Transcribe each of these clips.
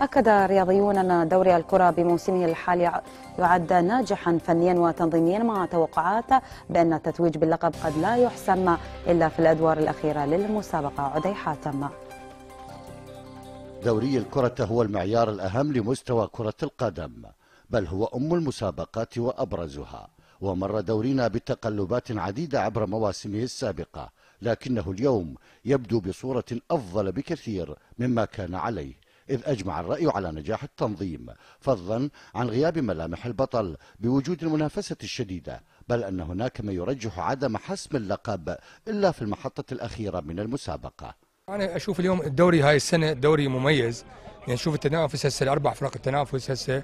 أكد رياضيون أن دوري الكرة بموسمه الحالي يعد ناجحا فنيا وتنظيميا مع توقعات بأن التتويج باللقب قد لا يحسم إلا في الأدوار الأخيرة للمسابقة عدي حاتم دوري الكرة هو المعيار الأهم لمستوى كرة القدم بل هو أم المسابقات وأبرزها ومر دورينا بتقلبات عديدة عبر مواسمه السابقة لكنه اليوم يبدو بصورة أفضل بكثير مما كان عليه إذ أجمع الرأي على نجاح التنظيم فضلا عن غياب ملامح البطل بوجود المنافسة الشديدة بل أن هناك ما يرجح عدم حسم اللقب إلا في المحطة الأخيرة من المسابقة أنا أشوف اليوم الدوري هاي السنة دوري مميز يعني شوف التنافس هسه الأربع فرق التنافس هسه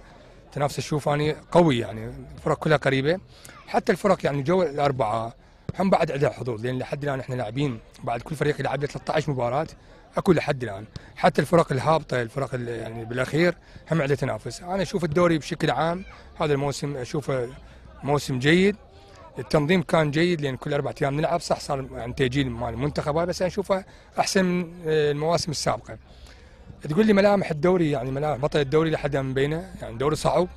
تنافس اشوف يعني قوي يعني الفرق كلها قريبه حتى الفرق يعني جو الاربعه هم بعد عندها حظوظ لان لحد الان احنا لاعبين بعد كل فريق يلعب له 13 مباراه اكو لحد الان حتى الفرق الهابطه الفرق يعني بالاخير هم عندها تنافس انا اشوف الدوري بشكل عام هذا الموسم اشوفه موسم جيد التنظيم كان جيد لان كل اربع ايام نلعب صح صار يعني تاجيل مال المنتخب بس انا اشوفه احسن من آه، المواسم السابقه تقول لي ملامح الدوري يعني ملامح بطل الدوري لحد ما بينه يعني دوري صعب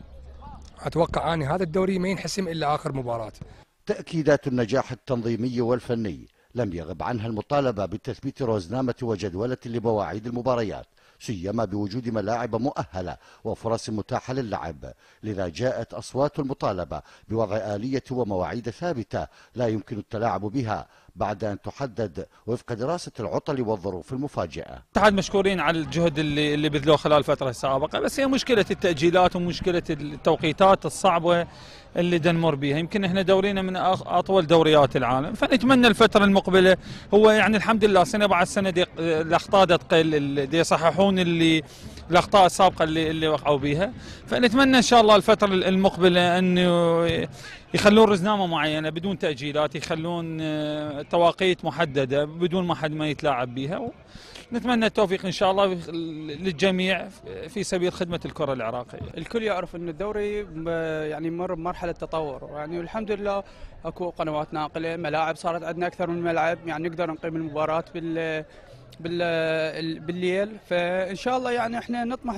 اتوقع اني هذا الدوري ما ينحسم الا اخر مباراه تأكيدات النجاح التنظيمي والفني لم يغب عنها المطالبة بتثبيت روزنامة وجدولة لمواعيد المباريات سيما بوجود ملاعب مؤهلة وفرص متاحة للعب لذا جاءت أصوات المطالبة بوضع آلية ومواعيد ثابتة لا يمكن التلاعب بها بعد أن تحدد وفق دراسة العطل والظروف المفاجئة الاتحاد مشكورين على الجهد اللي, اللي بذلوه خلال الفترة السابقة بس هي مشكلة التأجيلات ومشكلة التوقيتات الصعبة اللي دنمر بها يمكن احنا دورينا من اطول دوريات العالم فنتمنى الفتره المقبله هو يعني الحمد لله سنه بعد سنه دي الاخطاء تقل اللي يصححون اللي الاخطاء السابقه اللي اللي وقعوا بها فنتمنى ان شاء الله الفتره المقبله انه يخلون رزنامه معينه بدون تاجيلات يخلون تواقيت آه، محدده بدون ما حد ما يتلاعب بها نتمنى التوفيق ان شاء الله للجميع في سبيل خدمه الكره العراقيه. الكل يعرف ان الدوري يعني مر بمرحله تطور يعني والحمد لله اكو قنوات ناقله، ملاعب صارت عندنا اكثر من ملعب يعني نقدر نقيم المباراه بال بالليل فان شاء الله يعني احنا نطمح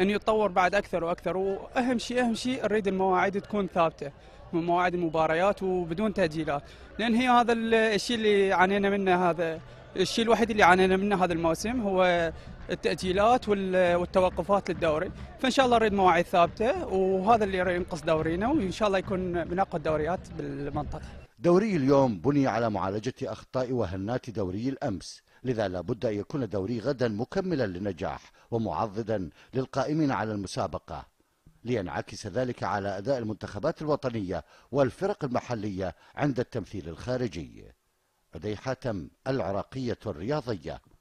ان يتطور بعد اكثر واكثر واهم شيء اهم شيء نريد المواعيد تكون ثابته من مواعيد المباريات وبدون تاجيلات لان هي هذا الشيء اللي عانينا منه هذا الشيء الوحيد اللي عانينا منه هذا الموسم هو التاجيلات والتوقفات للدوري فان شاء الله نريد مواعيد ثابته وهذا اللي ينقص دورينا وان شاء الله يكون من اقوى الدوريات بالمنطقه دوري اليوم بني على معالجة أخطاء وهنات دوري الأمس لذا لابد أن يكون دوري غدا مكملا للنجاح ومعضدا للقائمين على المسابقة لينعكس ذلك على أداء المنتخبات الوطنية والفرق المحلية عند التمثيل الخارجي عدي حاتم العراقية الرياضية